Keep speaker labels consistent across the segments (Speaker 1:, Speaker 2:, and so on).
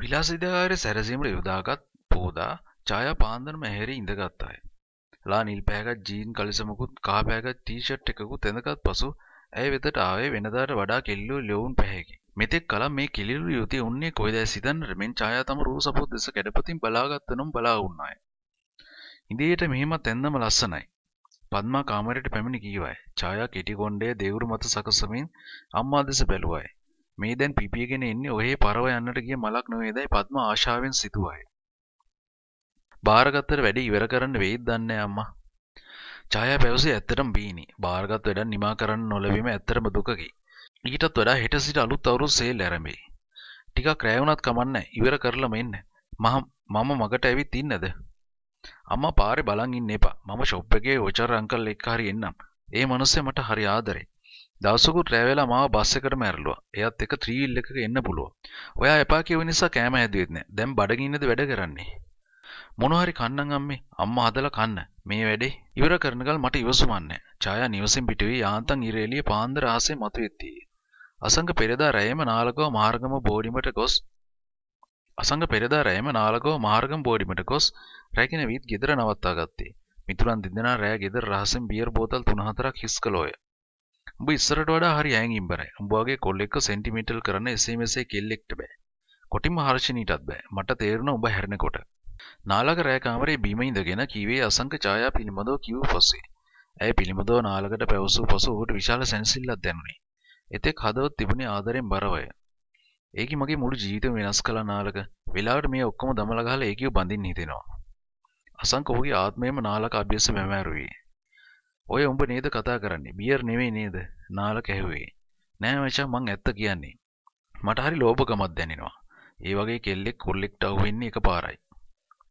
Speaker 1: විලාසිධාරය සැරසීමට යොදාගත් පෝදා ඡායා පාන්දරම ඇහැරි ඉඳගත්තාය. ලා නිල් පැහැගත් ජීන් කලිසමකුත් කහ පැහැගත් ටී-ෂර්ට් එකකුත් ඇඳගත් පසු ඇය වෙතට ආවේ වෙනදාට වඩා කෙල්ලු ලෙවුන් පැහැයකි. මෙතෙක් කලම් මේ කිලිරු යුති උන්නේ කොයිදැයි සිතන්නට මෙන් ඡායා තම රූ සපොත් දෙස කැඩපතින් බලාගත්ත නම් බලා වුණාය. ඉදිරියට මෙහෙමත් ඇන්දම ලස්සනයි. පද්මා කාමරයට පැමිණි කීවයි. ඡායා කෙටි කොණ්ඩය දෙවුරු මත සකසමින් අම්මා දෙස බැලුවයි. මේ දැන් පිපියගෙන එන්නේ ඔහේ පරව යන්නට ගිය මලක් නොවේදයි පත්ම ආශාවෙන් සිතුවාය. බාරගත්තට වැඩි ඉවර කරන්න වෙයිද දන්නේ අම්මා. ඡායා පැවසේ ඇත්තටම බීනි. බාරගත් වැඩක් නිමා කරන්න නොලැබීම ඇත්තටම දුකකි. ඊටත් වඩා හෙට සිට අලුත් අවුරුදු සේල් ආරම්භයි. ටිකක් රැ වුණත් කමන්නේ. ඉවර කරලම එන්න. මම මගට ඇවිත් ඉන්නද? අම්මා පාරේ බලන් ඉන්න එපා. මම ෂොප් එකේ ඔචර් අංකල් එක්ක හරි එන්නම්. ඒ මනුස්සයා මට හරි ආදරේ. දවසකුත් රැවෙලා මාව බස් එකටම ඇරලුවා. එයාත් එක ත්‍රීල් එකක එන්න පුළුවන්. ඔයා එපා කියව නිසා කෑම හැදුවෙත් නෑ. දැන් බඩගින්නද වැඩ කරන්නේ. මොනවා හරි කන්නම් අම්මේ. අම්මා හදලා කන්න. මේ වැඩේ ඉවර කරනකල් මට ඉවසුමක් නෑ. ඡායා නිවසෙන් පිටුවේ යාන්තම් ඉර එළිය පාන්දර ආසේ මතුවෙත්තියි. අසංග පෙරදා රැයම නාලකව මාර්ගම බෝඩිමට ගොස් අසංග පෙරදා රැයම නාලකව මාර්ගම් බෝඩිමට ගොස් රැගෙන වීත් ගෙදර නවත්තා ගත්තේ. මිතුරන් දෙදෙනා රෑ ගෙදර රහසෙන් බියර් බෝතල් 3-4ක් හිස් කළෝය. උඹ ඉස්සරට වඩා හරි අයින් ඉම්බරයි. උඹ වගේ කොල්ලෙක්ව සෙන්ටිමීටර් කරන්න SMS එකේ කෙල්ලෙක්ට බෑ. කොටිම හර්ෂණීටත් බෑ. මට තේරුණා උඹ හැරෙනකොට. නාලක රෑ කාමරේ බීම ඉඳගෙන කීවේ අසංක ඡායා පිළිබඳව කිව්ව පස්සේ. ඇය පිළිබඳව නාලකට පැවසූ පසු ඔහුට විශාල සැනසෙල්ලක් දැනුනේ. එතෙක් හදවත් තිබුණේ ආදරෙන් බරවය. ඒකි මගේ මුළු ජීවිතම වෙනස් කළා නාලක. වෙලාවට මේ ඔක්කොම දමලා ගහලා ඒකියු බඳින්න හිතෙනවා. අසංක ඔහුගේ ආත්මයම නාලක අභ්‍යස මෙමෑරුවේ. ඔය උඹ නේද කතා කරන්නේ බියර් නෙවෙයි නේද නාල කැහුවේ නෑ මචං මං ඇත්ත කියන්නේ මට හරි ලෝභකමක් දැනෙනවා ඒ වගේ කෙල්ලෙක් කොල්ලෙක්ට අහු වෙන්නේ එකපාරයි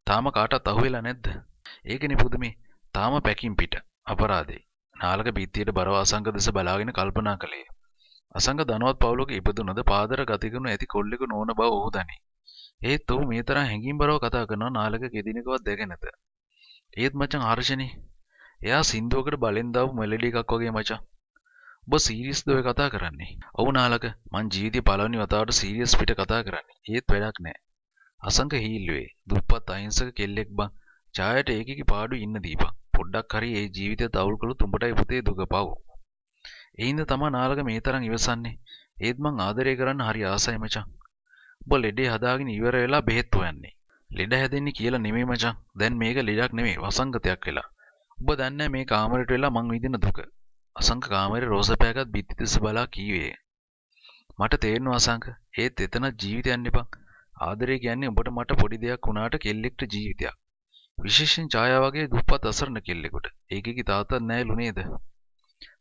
Speaker 1: තාම කාටවත් අහු වෙලා නැද්ද ඒකනේ පුදුමේ තාම පැකින් පිට අපරාධේ නාලක බිත්තියට බරව අසංග දෙස බලාගෙන කල්පනා කළේ අසංග ධනවත් පවුලක ඉපදුනද පාදර ගතිගුණ ඇති කොල්ලෙකු නොවන බව ඔහු දනී ඒත් ඔහු මේ තරම් හැඟීම් බරව කතා කරනවා නාලක කෙදිනකවත් දැක නැත ඒත් මචං හර්ෂනේ එයා සින්දුවකට බලෙන් දාපු මෙලඩි එකක් වගේ මචං. ඔබ සීරියස් ද ඔය කතා කරන්නේ? ඔව් නාලක මං ජීවිතේ පළවෙනි වතාවට සීරියස් පිට කතා කරන්නේ. ඒත් වැඩක් නෑ. අසංක හීල්ලුවේ දුප්පත් අහිංසක කෙල්ලෙක් බං. ඡායට ඒකේ පාඩු ඉන්න දීපන්. පොඩ්ඩක් හරි ඒ ජීවිතය තවුල් කළොත් උඹටයි පුතේ දුක පව්. එයින්ද තමා නාලක මේ තරම් ඉවසන්නේ. ඒත් මං ආදරය කරන්න හරි ආසයි මචං. ඔබ ලෙඩේ හදාගෙන ඉවර වෙලා බෙහෙත් හොයන්නේ. ලෙඩ හැදෙන්නේ කියලා නෙමෙයි මචං. දැන් මේක ලෙඩක් නෙමෙයි වසංගතයක් වෙලා. ඔබ දන්න මේ කාමරට වෙලා මං විඳින දුක. අසංක කාමරේ රෝස පෑගත් බිත්ති දෙස බලා කීවේ. මට තේරෙනවා අසංක. ඒත් එතන ජීවිතයන් එපා. ආදරය කියන්නේ ඔබට මට පොඩි දෙයක් වුණාට කෙල්ලෙක්ට ජීවිතයක්. විශේෂයෙන් ඡායා වගේ දුප්පත් අසරණ කෙල්ලෙකුට. ඒකේ තාත්තා නැහැ නේද?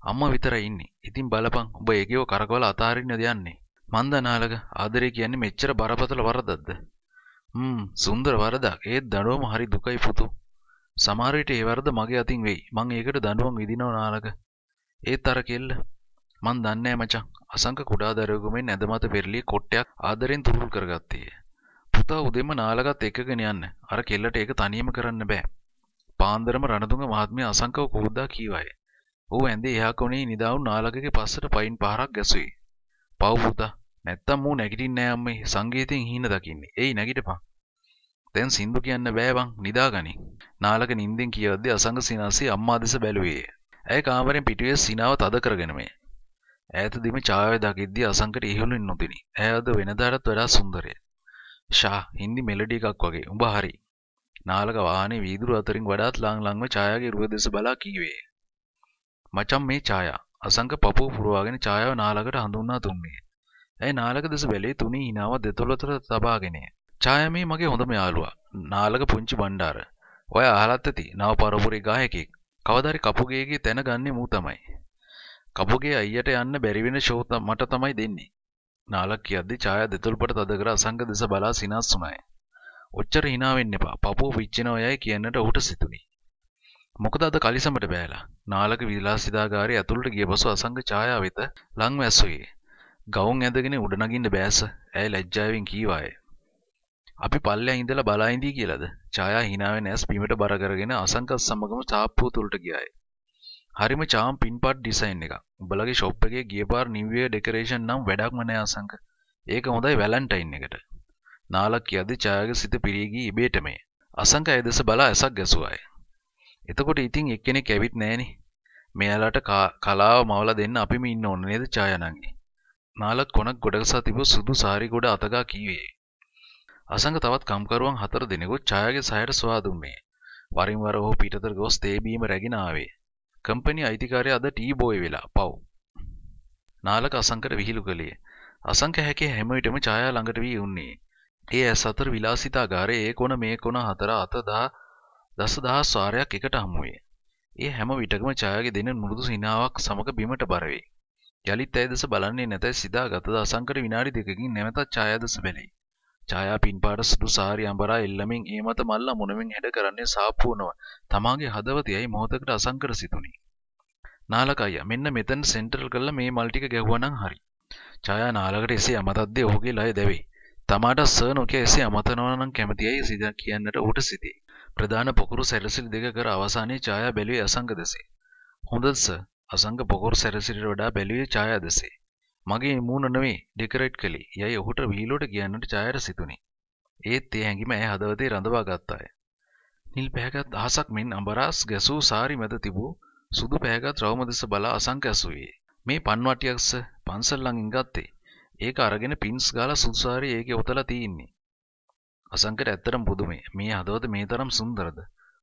Speaker 1: අම්මා විතරයි ඉන්නේ. ඉතින් බලපන් ඔබ ඒකේව කරකවලා අතාරින්න දෙන්නේ. මන්දනාලක ආදරය කියන්නේ මෙච්චර බරපතල වරදක්ද? හ්ම් සුන්දර වරදක්. ඒත් දඩුවම හරි දුකයි පුතෝ. සමාරයට ඒවරද මගේ අතින් වෙයි මං ඒකට දඩුවම් විදිනව නාලක ඒ තර කෙල්ල මන් දන්නෑ මචං අසංක කුඩා දරයකුමෙන් ඇදමත පෙරලි කොට්ටයක් ආදරෙන් තුරුල් කරගත්තයේ පුතා උදෙම නාලගත් එකගෙන යන්න අර කෙල්ලට ඒක තනියම කරන්න බෑ පාන්දරම රණතුංග මහත්මිය අසංකව කුරුද්දා කීවයි ඌ ඇඳේ එහා කොනේ නිදාවුන් නාලකගේ පස්සට පයින් පහරක් ගැසුයි පව් පුතා නැත්තම් මූ නැගිටින්නේ නෑ අම්මේ සංගීතයෙන් හීන දකින්නේ එයි නැගිටපන් දැන් සින්දු කියන්න බෑබං නිදාගනි. නාලක නින්දෙන් කියද්දී අසංග සිනාසී අම්මා දෙස බැලුවේ. ඇය කාමරෙන් පිටුවේ සිනාව තද කරගෙනමය. ඈත දිම ඡායාව දකිද්දී අසංගට ඉහළින් නොදිනි. ඇය අද වෙනදාටත් වඩා සුන්දරය. ෂා හින්දි මෙලඩි එකක් වගේ. උඹ හරි. නාලක වාහනේ වීදුරු අතරින් වඩාත් ලාං ලාංව ඡායාගේ රුව දෙස බලා කීවේ. මචං මේ ඡායා. අසංග පපුව පුරවාගෙන ඡායාව නාලකට හඳුන්වා දුන්නේ. ඇය නාලක දෙස බැලේ තුනී hinaව දෙතොලතර තබාගෙනය. ඡායමී මගේ හොඳම යාළුවා නාලක පුංචි බණ්ඩාර. ඔය අහලත් ඇති නව පරපුරේ ගායකයෙක්. කවදාරි කපුගේගේ තැන ගන්නෙ මූ තමයි. කපුගේ අයියට යන්න බැරි වෙන ෂෝ මට තමයි දෙන්නේ. නාලක් කියද්දි ඡායා දෙතුල්පට තද කර අසංග දෙස බලා සිනස් වුණාය. ඔච්චර hina වෙන්න එපා. පපුව විච්චින ඔයයි කියන්නට ඌට සිතුනි. මොකද අද කලිසමට බෑලා. නාලක විලාසිතාගාරයේ ඇතුළට ගිය පසු අසංග ඡායා වෙත ලං වැස්සුවේ. ගවුම් ඇඳගෙන උඩ නගින්න බෑස. ඇය ලැජ්ජාවෙන් කීවායේ. අපි පල්ලෙන් ඉඳලා බලා ඉඳී කියලාද? ඡායා හිනාවෙන ඇස් බිමට බර කරගෙන අසංකස් සමගම තාප්පුව තුලට ගියාය. හරිම චාම් පින්පට් ඩිසයින් එකක්. උඹලගේ ෂොප් එකේ ගිය පාර නිව් ඉයර් ඩෙකරේෂන් නම් වැඩක්ම නෑ අසංක. ඒක හොඳයි වැලන්ටයින් එකට. නාලක් කියද්දි ඡායාගේ සිත පිරී ගියේ ඉබේටම. අසංක ඒ දෙස බලා ඇසක් ගැසුවාය. එතකොට ඉතින් එක්කෙනෙක් ඇවිත් නෑනේ. මෙයාලට කලාව මවලා දෙන්න අපිම ඉන්න ඕන නේද ඡායා නංගි. නාලක් කොනක් ගොඩකසා තිබු සුදු සාරි ගොඩ අතගා කීවේ. අසංග තවත් කම්කරුවන් හතර දෙනෙකු ඡායාගේ සහයට සොයා දුන්නේ. වරින් වර ඔහු පිටතට ගොස් තේ බීම රැගෙන ආවේ. කම්පැනි අයිතිකාරයා අද ටී බෝයි වෙලා පව්. නාලක අසංකට විහිළු කළේ. අසංක හැකේ හැම විටම ඡායා ළඟට වී උන්නේ. ඒ ඇස් අතර විලාසිතාගාරයේ ඒ කොන මේ කොන හතර අත දා දස දහස් වාරයක් එකට හමුවේ. ඒ හැම විටකම ඡායාගේ දෙන මෘදු සිනාවක් සමග බිමට බර වේ. යලිත් ඇය දෙස බලන්නේ නැතයි සිතා ගත දසංකට විනාඩි දෙකකින් නැවතත් ඡායා දෙස බැලී. ජයා පින්පාට සුදු සාරි අඹරා එල්ලමින් ඒ මත මල්ලා මුණමින් හැඩ කරන්නේ සාප්පු වුණා. තමාගේ හදවතයයි මොහොතකට අසංකර සිතුනි. නාලක අයියා මෙන්න මෙතන සෙන්ටරල් කරලා මේ මල් ටික ගැහුවා නම් හරි. ජයා නාලකට එසේ අමතද්දී ඔහුගේ ලය දැවේ. තමාට සර් නොකිය එසේ අමතනවා නම් කැමතියි සිත කියන්නට ඌට සිතේ. ප්‍රධාන පොකුරු සැරසිලි දෙක කර අවසානයේ ජයා බැලුවේ අසංක දෙසේ. හොඳද සර්? අසංක පොකුරු සැරසිලිට වඩා බැලුවේ ජයා දෙසේ. මගේ මූුණ නෙවේ ඩෙකරට් කළේ යයි ඔහුට වීලෝට කියන්නට ජයර සිතුනි. ඒත් ඒ හැඟිම ඇය හදවතේ රඳවා ගත්තාය. නිල් පැහැගත් අහසක් මෙන් අඹරාස් ගැසූ සාරි මැද තිබූ සුදු පැහැගත් රවම දෙස බලා අසංක ඇසුවේ. මේ පන්වටියක්ස පන්සල්ලඟින් ගත්තේ. ඒක අරගෙන පින්ස් ගාලා සුදු සාරි ඒකේ ඔතලා තියෙන්නේ. අසංකට ඇත්තටම පුදුමේ. මේ හදවත මේ තරම් සුන්දරද?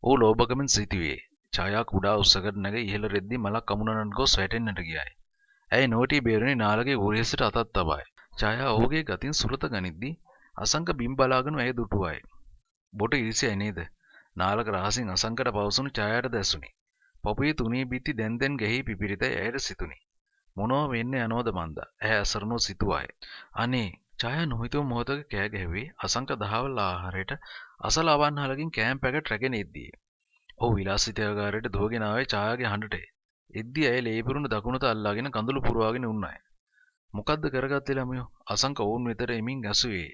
Speaker 1: ඌ ලෝභකමින් සිටියේ. ඡායා කුඩා උස්සකට නැග ඉහළ රෙද්දී මලක් අමුණනන් ගොස් වැටෙන්නට ගියායි. ඇයි නෝටී බේරණි නාලගේ ගුරේසට අතත් තබයි. ජයා ඔහුගේ ගතින් සුරත ගනිද්දී අසංක බිම් බලාගෙන ඇය දුටුවයි. බොට ඉරිසි ඇනේද නාලක රහසින් අසංකට පවසුණු ඡායාට දැසුනි. පොපේ තුනේ බිත්ති දැන් දැන් ගැහි පිපිරිත ඇයට සිතුනි. මොනව වෙන්න යනෝද මන්ද? ඇහැ අසරණෝ සිතුවාය. අනේ ඡායා නොහිතුව මොහොතක කෑ ගැහුවේ අසංක දහවල් ආහාරයට අසල අවන්හලකින් කෑම් පැකට් රැගෙන ඉද්දී. ඔහු විලාසිතාගාරයට දුවගෙන ආවේ ඡායාගේ හඬට. එද්දි ඇය ලේපුරුණු දකුණට අල්ලාගෙන කඳුළු පුරවාගෙන උන්නය. මොකද්ද කරගත්තේ ළමයෝ? අසංක ඔවුන් වෙතට එමින් ඇසුවේ.